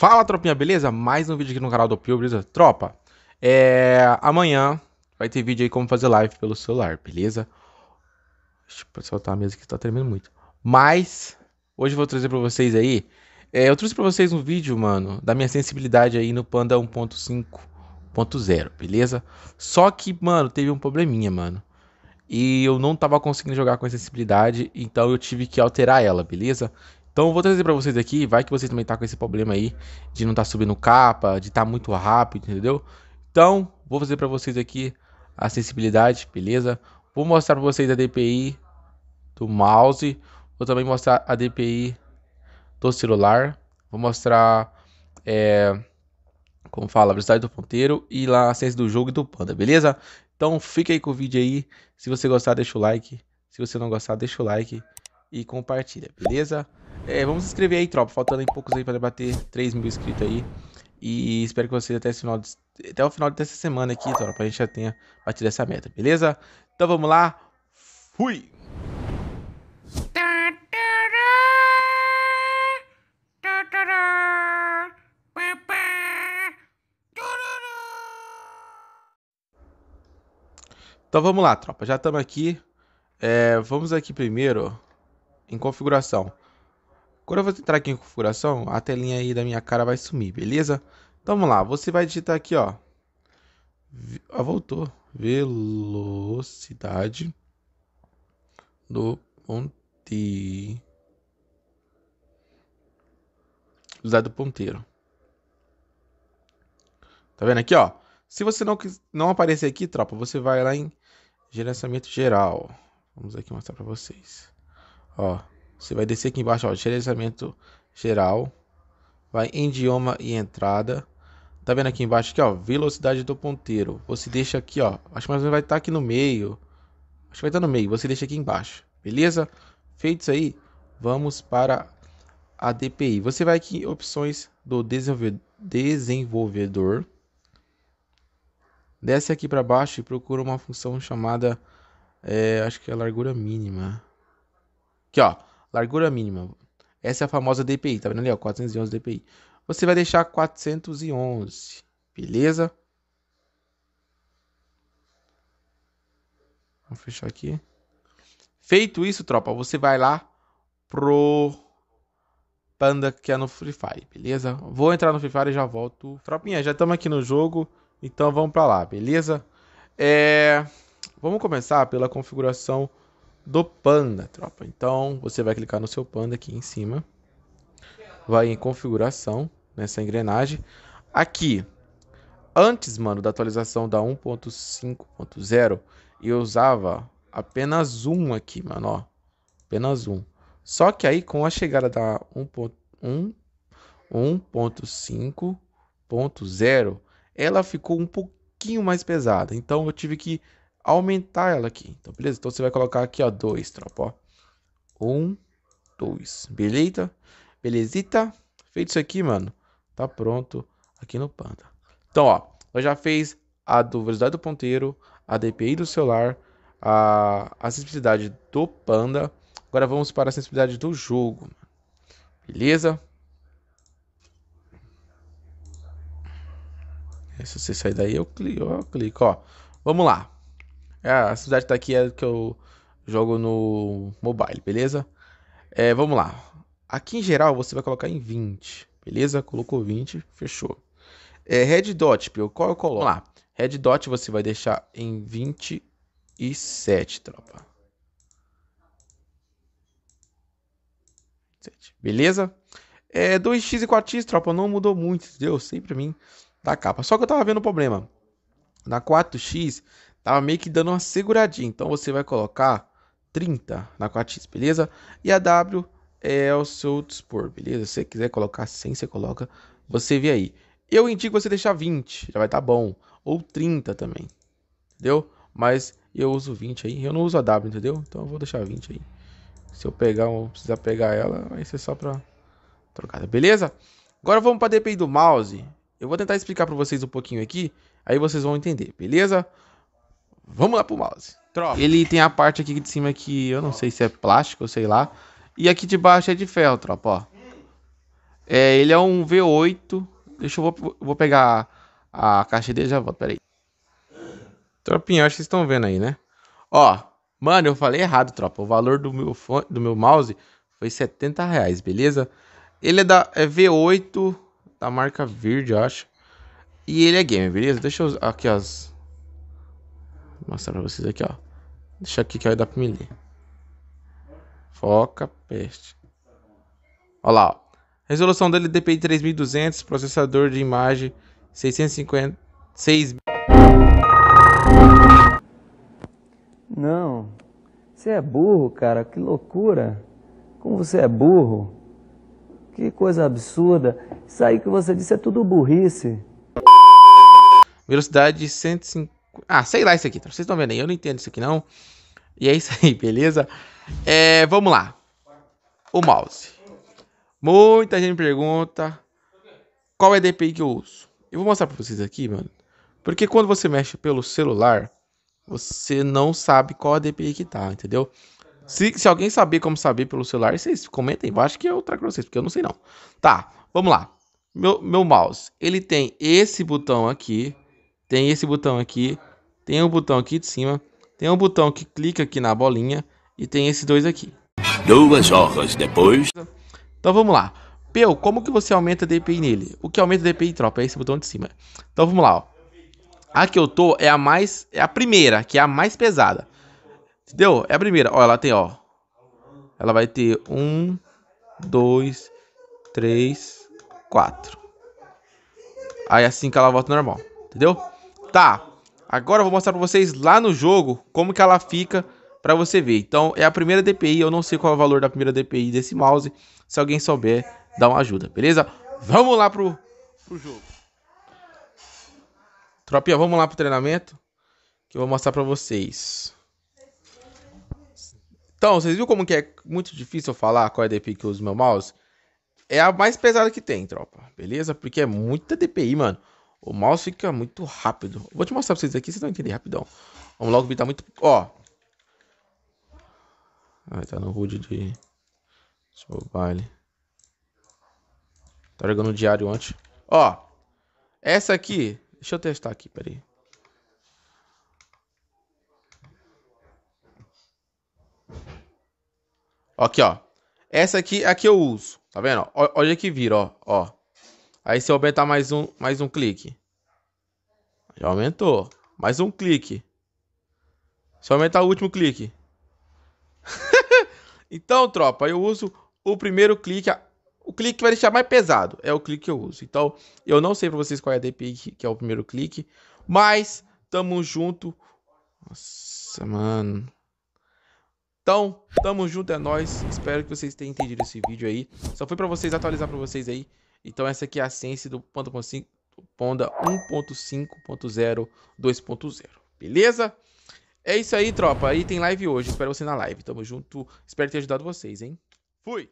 Fala, tropinha, beleza? Mais um vídeo aqui no canal do Pio, beleza? Tropa, é... amanhã vai ter vídeo aí como fazer live pelo celular, beleza? Deixa eu soltar a mesa que tá tremendo muito. Mas, hoje eu vou trazer pra vocês aí... É, eu trouxe pra vocês um vídeo, mano, da minha sensibilidade aí no Panda 1.5.0, beleza? Só que, mano, teve um probleminha, mano. E eu não tava conseguindo jogar com a sensibilidade, então eu tive que alterar ela, beleza? Então vou trazer para vocês aqui, vai que você também tá com esse problema aí de não tá subindo capa, de tá muito rápido, entendeu? Então, vou fazer para vocês aqui a sensibilidade, beleza? Vou mostrar para vocês a DPI do mouse, vou também mostrar a DPI do celular, vou mostrar é, como fala, a velocidade do ponteiro e lá a ciência do jogo e do panda, beleza? Então fica aí com o vídeo aí, se você gostar deixa o like, se você não gostar deixa o like e compartilha, beleza? É, vamos inscrever aí, tropa. Faltando poucos aí para bater 3 mil inscritos aí. E espero que vocês até, final de, até o final dessa semana aqui, tropa, a gente já tenha batido essa meta, beleza? Então vamos lá. Fui! Então vamos lá, tropa. Já estamos aqui. É, vamos aqui primeiro em configuração. Quando você entrar aqui em configuração, a telinha aí da minha cara vai sumir, beleza? Então vamos lá, você vai digitar aqui, ó. Ah, voltou. Velocidade do ponte... Velocidade do ponteiro. Tá vendo aqui, ó? Se você não, não aparecer aqui, tropa, você vai lá em gerenciamento geral. Vamos aqui mostrar para vocês. Ó, você vai descer aqui embaixo, ó, gerenciamento geral. Vai em idioma e entrada. Tá vendo aqui embaixo aqui, ó, velocidade do ponteiro. Você deixa aqui, ó, acho que mais ou menos vai estar tá aqui no meio. Acho que vai estar tá no meio, você deixa aqui embaixo. Beleza? Feito isso aí, vamos para a DPI. Você vai aqui em opções do desenvolvedor. Desce aqui para baixo e procura uma função chamada, é, acho que é largura mínima. Aqui, ó, largura mínima. Essa é a famosa DPI, tá vendo ali, ó, 411 DPI. Você vai deixar 411, beleza? Vou fechar aqui. Feito isso, tropa, você vai lá pro Panda que é no Free Fire, beleza? Vou entrar no Free Fire e já volto. Tropinha, já estamos aqui no jogo, então vamos para lá, beleza? É... Vamos começar pela configuração do Panda, tropa. Então, você vai clicar no seu Panda aqui em cima. Vai em configuração, nessa engrenagem. Aqui, antes, mano, da atualização da 1.5.0, eu usava apenas um aqui, mano, ó. Apenas um. Só que aí, com a chegada da 1.1, 1.5.0, ela ficou um pouquinho mais pesada. Então, eu tive que aumentar ela aqui. Então, beleza? Então, você vai colocar aqui, ó, 2, tropa, ó. 1, 2, beleza? Belezita? Feito isso aqui, mano, tá pronto aqui no Panda. Então, ó, eu já fez a do velocidade do ponteiro, a DPI do celular, a, a sensibilidade do Panda. Agora vamos para a sensibilidade do jogo, beleza? Se você sair daí, eu clico, eu clico, ó. Vamos lá. É, a cidade tá aqui é que eu jogo no mobile, beleza? É, vamos lá. Aqui em geral você vai colocar em 20, beleza? Colocou 20, fechou. É, red dot, qual eu é coloco? Vamos lá. Red dot você vai deixar em 27, tropa. Beleza? É 2x e 4x, tropa, não mudou muito, entendeu? Sempre pra mim da tá capa. Só que eu tava vendo o problema. Na 4x, Tava meio que dando uma seguradinha. Então você vai colocar 30 na 4x, beleza? E a W é o seu dispor, beleza? Se você quiser colocar 100, você coloca. Você vê aí. Eu indico você deixar 20, já vai estar tá bom. Ou 30 também, entendeu? Mas eu uso 20 aí. Eu não uso a W, entendeu? Então eu vou deixar 20 aí. Se eu pegar, eu precisar pegar ela, vai ser só pra trocada, beleza? Agora vamos para DPI do mouse. Eu vou tentar explicar para vocês um pouquinho aqui, aí vocês vão entender, beleza? Vamos lá pro mouse. Troca. Ele tem a parte aqui de cima que eu não sei se é plástico, sei lá. E aqui de baixo é de ferro, tropa, ó. É, ele é um V8. Deixa eu vou, vou pegar a, a caixa dele e já volto, peraí. Tropinha, acho que vocês estão vendo aí, né? Ó, mano, eu falei errado, tropa. O valor do meu, fone, do meu mouse foi 70 reais, beleza? Ele é da é V8 da marca verde, eu acho. E ele é gamer, beleza? Deixa eu aqui as mostrar pra vocês aqui, ó. Deixa aqui que aí dá pra me ler. Foca, peste. Olha lá, ó. Resolução dele DPI 3200, processador de imagem 650... 6... Não, você é burro, cara, que loucura. Como você é burro. Que coisa absurda. Isso aí que você disse é tudo burrice. Velocidade 150... Ah, sei lá isso aqui, vocês estão vendo aí, eu não entendo isso aqui não. E é isso aí, beleza? É, vamos lá. O mouse. Muita gente pergunta qual é a DPI que eu uso. Eu vou mostrar para vocês aqui, mano. Porque quando você mexe pelo celular, você não sabe qual a DPI que tá, entendeu? Se, se alguém saber como saber pelo celular, vocês comentem embaixo que eu trago pra vocês, porque eu não sei não. Tá, vamos lá. Meu, meu mouse, ele tem esse botão aqui, tem esse botão aqui, tem um botão aqui de cima, tem um botão que clica aqui na bolinha e tem esses dois aqui. Duas horas depois. Então vamos lá. Peu, como que você aumenta DPI nele? O que aumenta DPI, tropa, é esse botão de cima. Então vamos lá, ó. A que eu tô é a mais, é a primeira, que é a mais pesada. Entendeu? É a primeira. Ó, ela tem, ó. Ela vai ter um, dois, três, quatro. Aí assim que ela volta normal, entendeu? Tá, agora eu vou mostrar pra vocês lá no jogo como que ela fica pra você ver. Então, é a primeira DPI, eu não sei qual é o valor da primeira DPI desse mouse. Se alguém souber, dá uma ajuda, beleza? Vamos lá pro, pro jogo. Tropinha, vamos lá pro treinamento que eu vou mostrar pra vocês. Então, vocês viram como que é muito difícil eu falar qual é a DPI que eu uso meu mouse? É a mais pesada que tem, tropa, beleza? Porque é muita DPI, mano. O mouse fica muito rápido. Vou te mostrar pra vocês aqui, vocês vão entender rapidão. Vamos logo, o tá muito... Ó. Ah, tá no HUD de... Mobile. Tá jogando diário antes. Ó. Essa aqui... Deixa eu testar aqui, peraí. Aqui, ó. Essa aqui, é a que eu uso. Tá vendo? Olha que vira, ó. ó. Aí se eu aumentar mais um, mais um clique. Já aumentou. Mais um clique. Se eu aumentar o último clique. então, tropa, eu uso o primeiro clique. O clique que vai deixar mais pesado é o clique que eu uso. Então, eu não sei para vocês qual é a DPI que é o primeiro clique. Mas, tamo junto. Nossa, mano. Então, tamo junto, é nóis. Espero que vocês tenham entendido esse vídeo aí. Só foi para vocês atualizar para vocês aí então essa aqui é a ciência do Panda 1.5.0, 2.0. Beleza? É isso aí, tropa. aí tem live hoje. Espero você na live. Tamo junto. Espero ter ajudado vocês, hein? Fui!